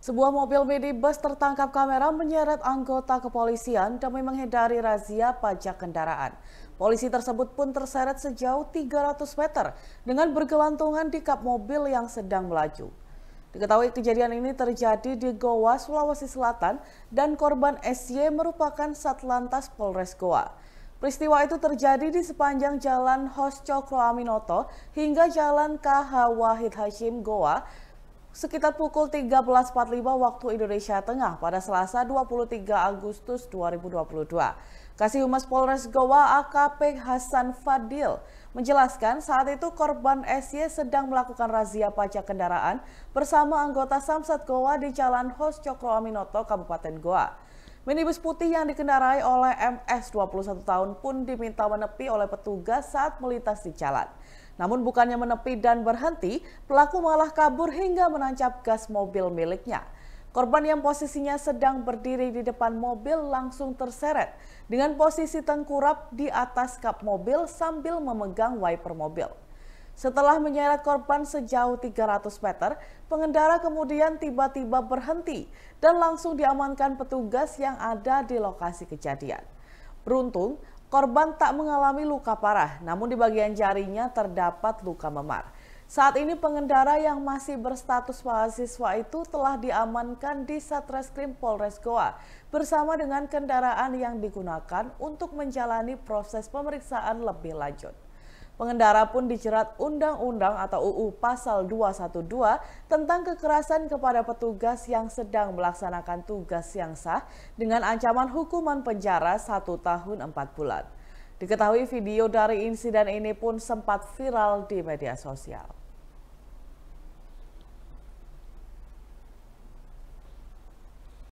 Sebuah mobil minibus tertangkap kamera menyeret anggota kepolisian demi menghindari razia pajak kendaraan. Polisi tersebut pun terseret sejauh 300 meter dengan bergelantungan di kap mobil yang sedang melaju. Diketahui kejadian ini terjadi di Goa, Sulawesi Selatan dan korban SY merupakan Satlantas Polres Goa. Peristiwa itu terjadi di sepanjang jalan Hos Cokro Aminoto hingga jalan KH Wahid Hashim Goa Sekitar pukul 13.45 waktu Indonesia Tengah pada Selasa 23 Agustus 2022. Kasih Humas Polres Goa AKP Hasan Fadil menjelaskan saat itu korban SY sedang melakukan razia pajak kendaraan bersama anggota Samsat Goa di Jalan Hos Cokro Aminoto, Kabupaten Goa. Minibus putih yang dikendarai oleh MS 21 tahun pun diminta menepi oleh petugas saat melintas di jalan. Namun bukannya menepi dan berhenti, pelaku malah kabur hingga menancap gas mobil miliknya. Korban yang posisinya sedang berdiri di depan mobil langsung terseret dengan posisi tengkurap di atas kap mobil sambil memegang wiper mobil. Setelah menyeret korban sejauh 300 meter, pengendara kemudian tiba-tiba berhenti dan langsung diamankan petugas yang ada di lokasi kejadian. Beruntung, korban tak mengalami luka parah, namun di bagian jarinya terdapat luka memar. Saat ini pengendara yang masih berstatus mahasiswa itu telah diamankan di Satreskrim Polres Goa bersama dengan kendaraan yang digunakan untuk menjalani proses pemeriksaan lebih lanjut. Pengendara pun dijerat Undang-Undang atau UU Pasal 212 tentang kekerasan kepada petugas yang sedang melaksanakan tugas yang sah dengan ancaman hukuman penjara satu tahun empat bulan. Diketahui video dari insiden ini pun sempat viral di media sosial.